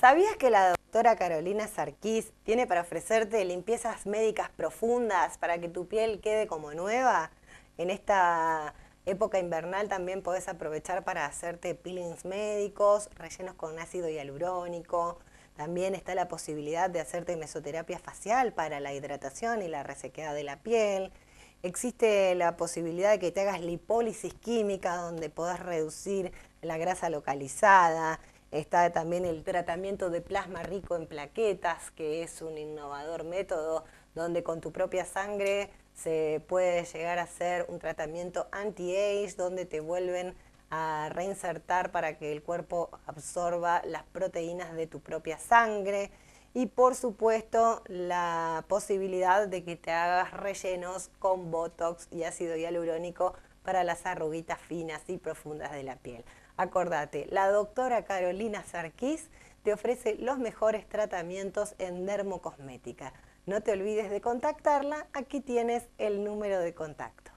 ¿Sabías que la doctora Carolina Sarquís tiene para ofrecerte limpiezas médicas profundas para que tu piel quede como nueva? En esta época invernal también podés aprovechar para hacerte peelings médicos, rellenos con ácido hialurónico. También está la posibilidad de hacerte mesoterapia facial para la hidratación y la resequedad de la piel. Existe la posibilidad de que te hagas lipólisis química donde puedas reducir la grasa localizada. Está también el tratamiento de plasma rico en plaquetas, que es un innovador método donde con tu propia sangre se puede llegar a hacer un tratamiento anti-age, donde te vuelven a reinsertar para que el cuerpo absorba las proteínas de tu propia sangre y por supuesto la posibilidad de que te hagas rellenos con botox y ácido hialurónico para las arruguitas finas y profundas de la piel. Acordate, la doctora Carolina Sarquís te ofrece los mejores tratamientos en dermocosmética. No te olvides de contactarla, aquí tienes el número de contacto.